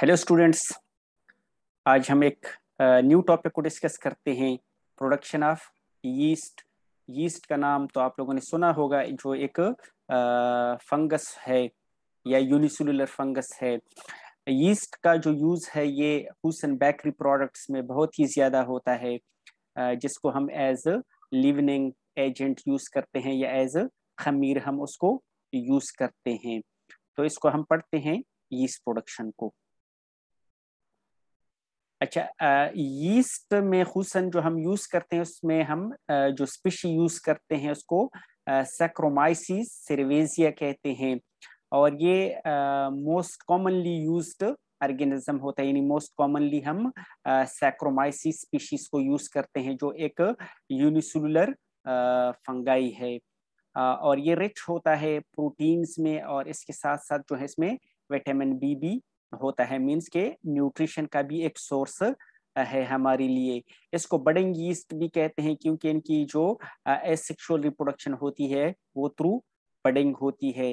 hello students आज हम एक न्यू uh, टॉपिक को डिस्कस करते हैं प्रोडक्शन ऑफ यीस्ट यीस्ट का नाम तो आप लोगों ने सुना होगा जो एक फंगस uh, है या यूनिसुलर फंगस है यीस्ट का जो यूज़ है ये हुस एंड बेकरी प्रोडक्ट्स में बहुत ही ज़्यादा होता है uh, जिसको हम एज लिवनिंग एजेंट यूज़ करते हैं या एज खमीर हम उसको यूज़ करते हैं तो इसको हम पढ़ते हैं यीस्ट प्रोडक्शन को अच्छा यीस्ट में खूसन जो हम यूज करते हैं उसमें हम जो स्पिशी यूज करते हैं उसको सैक्रोमाइसिस सिरवेजिया कहते हैं और ये मोस्ट कॉमनली यूज ऑर्गेनिज्म होता है यानी मोस्ट कॉमनली हम सैक्रोमाइसिस स्पीशीज को यूज करते हैं जो एक यूनिसुलर फंगाई है और ये रिच होता है प्रोटीन्स में और इसके साथ साथ जो है इसमें विटामिन बी भी होता है मीन्स के न्यूट्रिशन का भी एक सोर्स है हमारे लिए इसको बडिंग यीस्ट भी कहते हैं क्योंकि इनकी जो एसेक्सुअल रिप्रोडक्शन होती है वो थ्रू बडिंग होती है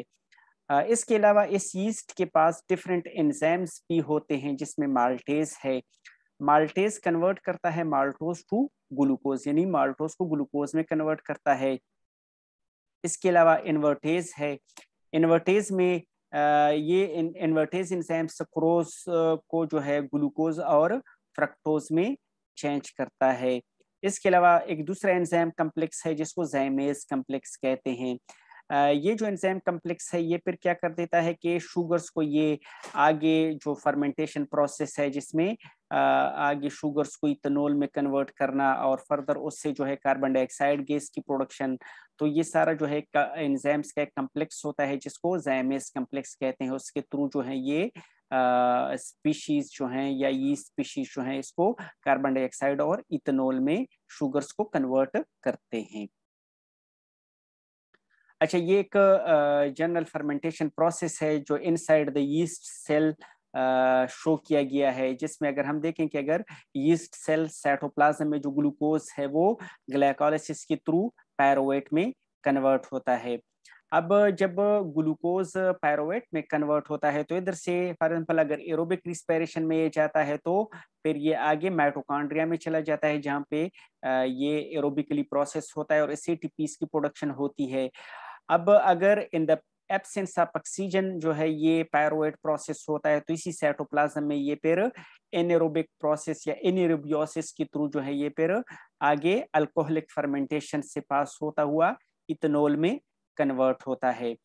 इसके अलावा इस यीस्ट के पास डिफरेंट एंजाइम्स भी होते हैं जिसमें माल्टेज है माल्टेज कन्वर्ट करता है माल्टोज टू ग्लूकोज यानी माल्टोज को ग्लूकोज में कन्वर्ट करता है इसके अलावा इन्वर्टेज है इन्वर्टेज में ये इन्वर्टेज इंजाइम सक्रोज को जो है ग्लूकोज और फ्रक्टोज में चेंज करता है इसके अलावा एक दूसरा एंजाइम कम्प्लेक्स है जिसको जैमेज कम्प्लेक्स कहते हैं ये जो एंजाइम कम्प्लेक्स है ये फिर क्या कर देता है कि शुगर्स को ये आगे जो फर्मेंटेशन प्रोसेस है जिसमें आगे शुगर्स को इथेनॉल में कन्वर्ट करना और फर्दर उससे जो है कार्बन डाइऑक्साइड गैस की प्रोडक्शन तो ये सारा जो है एंजाइम्स का एक कम्प्लेक्स होता है जिसको जैमेस कम्प्लेक्स कहते हैं उसके थ्रू जो है ये स्पीशीज जो हैं या ये स्पीशीज जो हैं इसको कार्बन डाइऑक्साइड और इथेनॉल में शुगर्स को कन्वर्ट करते हैं अच्छा ये एक जनरल फर्मेंटेशन प्रोसेस है जो inside the yeast cell show किया गया है जिसमें अगर हम देखें कि अगर यीस्ट सेल साइटोप्लाज्म में जो ग्लूकोज है वो ग्लाइकोलाइसिस के थ्रू पैरोवेट में कन्वर्ट होता है अब जब ग्लूकोज पैरोवेट में कन्वर्ट होता है तो इधर से फॉर एग्जाम्पल अगर एरोबिक रिस्पायरेशन में ये जाता है तो फिर ये आगे माइटोकॉन्ड्रिया में चला जाता है जहाँ पे ये एरोबिकली प्रोसेस होता है और पीस की प्रोडक्शन होती है अब अगर in the absence of oxygen जो है ये पैरोइड प्रोसेस होता है तो इसी सेटोप्लाज्म में ये फिर एनेरोबिक प्रोसेस या एनेरोबियोसिस के थ्रू जो है ये फिर आगे अल्कोहलिक फर्मेंटेशन से पास होता हुआ इथेनॉल में कन्वर्ट होता है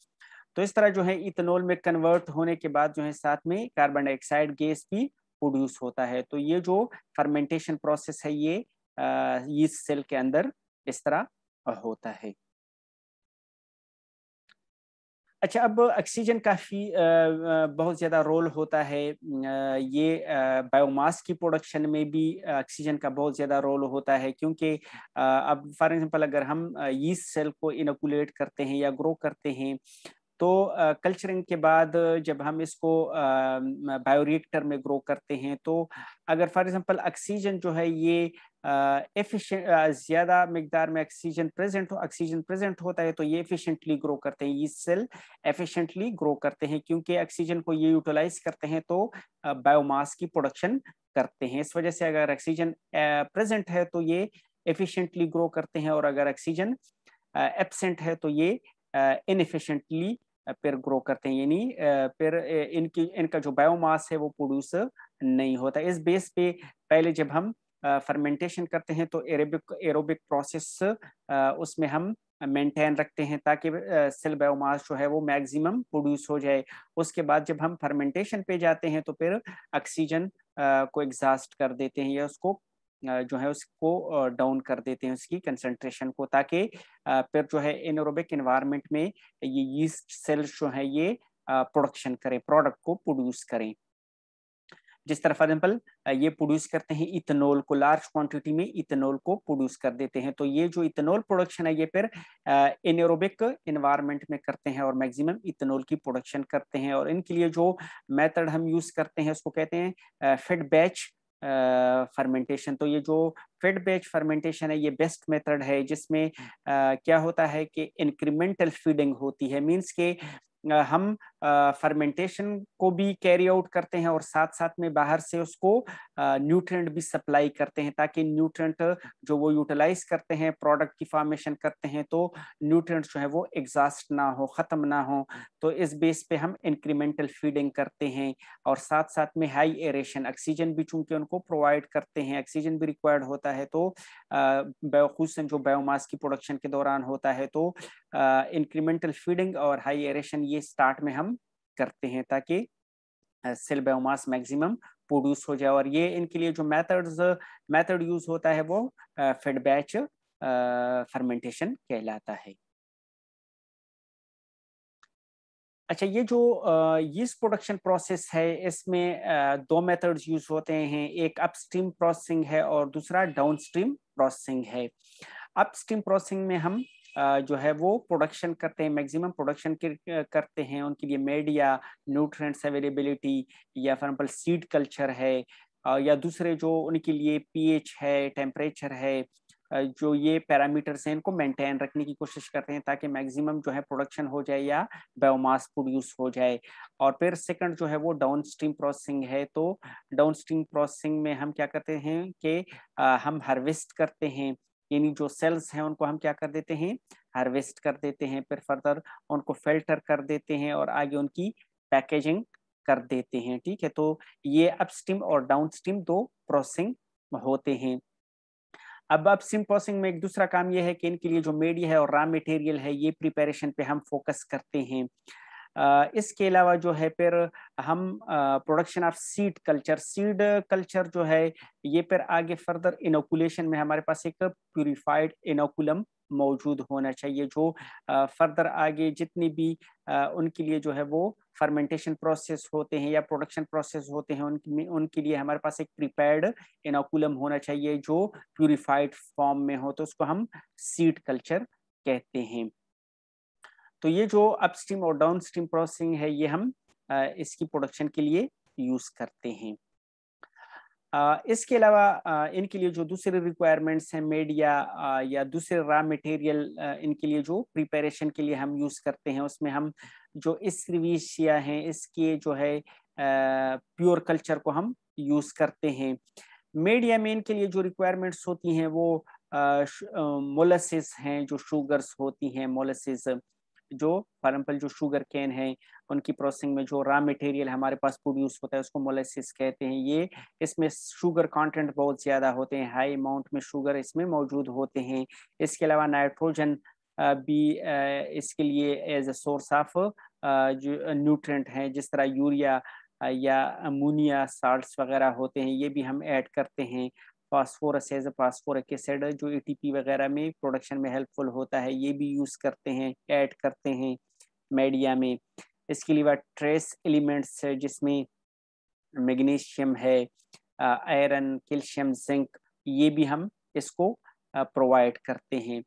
तो इस तरह जो है इथेनॉल में कन्वर्ट होने के बाद जो है साथ में कार्बन डाइऑक्साइड गैस भी प्रोड्यूस होता है तो ये जो फर्मेंटेशन प्रोसेस है ये इस सेल के अंदर इस तरह होता है अच्छा अब ऑक्सीजन काफ़ी बहुत ज़्यादा रोल होता है ये बायोमास की प्रोडक्शन में भी ऑक्सीजन का बहुत ज़्यादा रोल होता है क्योंकि अब फॉर एग्जांपल अगर हम यीस्ट सेल को इनोकुलेट करते हैं या ग्रो करते हैं तो कल्चरिंग के बाद जब हम इसको बायोरिएक्टर में ग्रो करते हैं तो अगर फॉर एग्जांपल ऑक्सीजन जो है ये एफिशिएंट ज़्यादा मकदार में ऑक्सीजन प्रेजेंट हो ऑक्सीजन प्रेजेंट होता है तो ये एफिशिएंटली ग्रो करते हैं ये सेल एफिशिएंटली ग्रो करते हैं क्योंकि ऑक्सीजन को ये यूटिलाइज करते हैं तो बायोमास की प्रोडक्शन करते हैं इस वजह से अगर ऑक्सीजन प्रेजेंट है तो ये एफिशिएंटली ग्रो करते हैं और अगर ऑक्सीजन एबसेंट है तो ये इनफिशेंटली फिर ग्रो करते हैं यानी फिर इनकी इनका जो बायोमास है वो प्रोड्यूस नहीं होता इस बेस पे पहले जब हम फर्मेंटेशन करते हैं तो एरोबिक एरोबिक प्रोसेस उसमें हम मेंटेन रखते हैं ताकि सेल बायोमास जो है वो मैक्सिमम प्रोड्यूस हो जाए उसके बाद जब हम फर्मेंटेशन पे जाते हैं तो फिर ऑक्सीजन को एग्जास्ट कर देते हैं या उसको जो है उसको डाउन कर देते हैं उसकी कंसंट्रेशन को ताकि फिर जो है एनोरोबिक इन्वायरमेंट में ये यीस्ट सेल्स जो है ये प्रोडक्शन करें प्रोडक्ट को प्रोड्यूस करें जिस तरह फॉर एग्जाम्पल ये प्रोड्यूस करते हैं इथेनॉल को लार्ज क्वांटिटी में इथेनॉल को प्रोड्यूस कर देते हैं तो ये जो इथेनॉल प्रोडक्शन है ये फिर एनोरोबिक इन्वायरमेंट में करते हैं और मैक्सिमम इथेनॉल की प्रोडक्शन करते हैं और इनके लिए जो मेथड हम यूज करते हैं उसको कहते हैं फेड बैच फर्मेंटेशन तो ये जो फेड बैच फर्मेंटेशन है ये बेस्ट मेथड है जिसमें क्या होता है कि इंक्रीमेंटल फीडिंग होती है मींस के हम फर्मेंटेशन को भी कैरी आउट करते हैं और साथ साथ में बाहर से उसको न्यूट्रेंट भी सप्लाई करते हैं ताकि न्यूट्रेंट जो वो यूटिलाइज करते हैं प्रोडक्ट की फॉर्मेशन करते हैं तो न्यूट्रेंट जो है वो एग्जास्ट ना हो ख़त्म ना हो तो इस बेस पे हम इंक्रीमेंटल फीडिंग करते हैं और साथ साथ में हाई एरेशन ऑक्सीजन भी चूंकि उनको प्रोवाइड करते हैं ऑक्सीजन भी रिक्वायर्ड होता है तो बेखूसन जो बायोमास की प्रोडक्शन के दौरान होता है तो इंक्रीमेंटल फीडिंग और हाई एरेशन ये स्टार्ट में हम करते हैं ताकि सिलबेमास मैक्सिमम प्रोड्यूस हो जाए और ये इनके लिए जो मेथड्स मेथड यूज होता है वो फीडबैच फर्मेंटेशन कहलाता है अच्छा ये जो यीस्ट प्रोडक्शन प्रोसेस है इसमें दो मेथड्स यूज होते हैं एक अपस्ट्रीम प्रोसेसिंग है और दूसरा डाउनस्ट्रीम प्रोसेसिंग है अपस्ट्रीम प्रोसेसिंग में हम जो है वो प्रोडक्शन करते हैं मैक्सिमम प्रोडक्शन करते हैं उनके लिए मेडिया न्यूट्रेंट्स अवेलेबिलिटी या फॉर एग्जाम्पल सीड कल्चर है या दूसरे जो उनके लिए पीएच है टेम्परेचर है जो ये पैरामीटर्स हैं इनको मेंटेन रखने की कोशिश करते हैं ताकि मैक्सिमम जो है प्रोडक्शन हो जाए या बायोमास प्रोड्यूस हो जाए और फिर सेकंड जो है वो डाउन स्ट्रीम प्रोसेसिंग है तो डाउन स्ट्रीम प्रोसेसिंग में हम क्या करते हैं कि हम हार्वेस्ट करते हैं यानी जो सेल्स हैं उनको हम क्या कर देते हैं हार्वेस्ट कर देते हैं फिर फर्दर उनको फिल्टर कर देते हैं और आगे उनकी पैकेजिंग कर देते हैं ठीक है तो ये अपस्ट्रीम और डाउनस्ट्रीम दो प्रोसेसिंग होते हैं अब अपस्ट्रीम प्रोसेसिंग में एक दूसरा काम यह है कि इनके लिए जो मेडिया है और रॉ मटेरियल है ये प्रिपरेशन पे हम फोकस करते हैं इसके अलावा जो है फिर हम production of seed culture seed culture जो है ये फिर आगे फर्दर इनोकुलेशन में हमारे पास एक प्योरीफाइड इनोकुलम मौजूद होना चाहिए जो फर्दर आगे जितनी भी उनके लिए जो है वो फर्मेंटेशन प्रोसेस होते हैं या प्रोडक्शन प्रोसेस होते हैं उनके उनके लिए हमारे पास एक प्रिपेयर्ड इनोकुलम होना चाहिए जो प्यूरिफाइड फॉर्म में हो तो उसको हम सीड कल्चर कहते हैं तो ये जो अपस्ट्रीम और डाउन स्ट्रीम प्रोसेसिंग है ये हम इसकी प्रोडक्शन के लिए यूज करते हैं इसके अलावा इनके लिए जो दूसरे रिक्वायरमेंट्स हैं मीडिया या दूसरे रॉ मटेरियल इनके लिए जो प्रिपरेशन के लिए हम यूज करते हैं उसमें हम जो इसविशिया है इसके जो है प्योर कल्चर को हम यूज करते हैं मीडिया में इनके लिए जो रिक्वायरमेंट्स होती हैं वो मोलसिस हैं जो शुगर्स होती हैं मोलसिस जो फॉर एग्जाम्पल जो शुगर कैन है उनकी प्रोसेसिंग में जो रॉ मटेरियल हमारे पास प्रोड्यूस होता है उसको मोलेसिस कहते हैं ये इसमें शुगर कंटेंट बहुत ज़्यादा होते हैं हाई अमाउंट में शुगर इसमें मौजूद होते हैं इसके अलावा नाइट्रोजन भी इसके लिए एज अ सोर्स ऑफ जो न्यूट्रेंट है जिस तरह यूरिया या अमोनिया साल्ट वगैरह होते हैं ये भी हम ऐड करते हैं फास्फोरस एज फास्फोरिक एसिड जो एटीपी वगैरह में प्रोडक्शन में हेल्पफुल होता है ये भी यूज़ करते हैं ऐड करते हैं मीडिया में इसके अलावा ट्रेस एलिमेंट्स है जिसमें मैग्नीशियम है आयरन कैल्शियम जिंक ये भी हम इसको प्रोवाइड करते हैं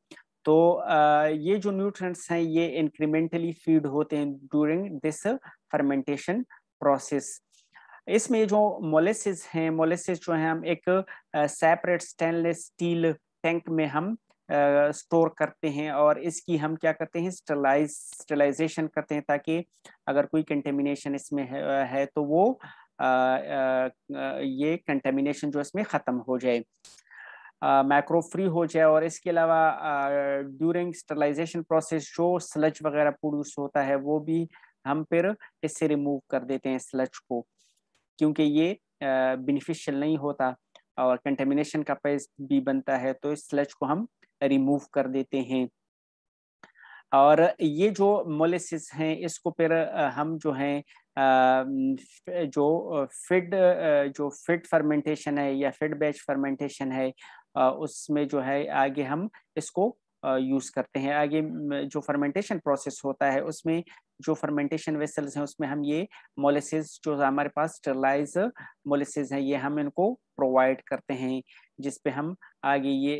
तो आ, ये जो न्यूट्रंट्स हैं ये इंक्रीमेंटली फीड होते हैं ड्यूरिंग दिस फर्मेंटेशन प्रोसेस इसमें जो मोलेसिस हैं मोलेसिस जो है हम एक सेपरेट स्टेनलेस स्टील टैंक में हम स्टोर uh, करते हैं और इसकी हम क्या करते हैं स्टरलाइज स्टरलाइजेशन करते हैं ताकि अगर कोई कंटेमिनेशन इसमें है, है तो वो आ, आ, ये कंटेमिनेशन जो इसमें ख़त्म हो जाए मैक्रो फ्री हो जाए और इसके अलावा ड्यूरिंग स्टरलाइजेशन प्रोसेस जो स्लज वगैरह प्रोड्यूस होता है वो भी हम फिर इससे रिमूव कर देते हैं स्लज को क्योंकि ये बेनिफिशियल नहीं होता और कंटेमिनेशन का पेस्ट भी बनता है तो इस स्लज को हम रिमूव कर देते हैं और ये जो मोलेसिस हैं इसको फिर हम जो है जो फिड जो फिड फर्मेंटेशन है या फिड बैच फर्मेंटेशन है उसमें जो है आगे हम इसको यूज़ करते हैं आगे जो फर्मेंटेशन प्रोसेस होता है उसमें जो फर्मेंटेशन वेसल्स हैं उसमें हम ये मोलिसिस जो हमारे पास स्टरलाइज मोलिसिस हैं ये हम इनको प्रोवाइड करते हैं जिसपे हम आगे ये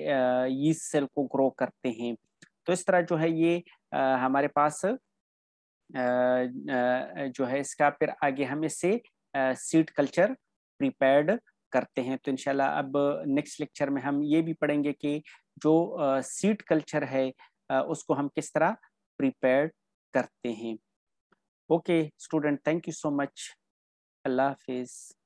ईस सेल को ग्रो करते हैं तो इस तरह जो है ये हमारे पास जो है इसका फिर आगे हम इससे सीड कल्चर प्रिपेयर्ड करते हैं तो इनशाला अब नेक्स्ट लेक्चर में हम ये भी पढ़ेंगे कि जो uh, कल्चर है उसको हम किस तरह प्रिपेयर करते हैं okay student thank you so much अल्लाह हाफिज़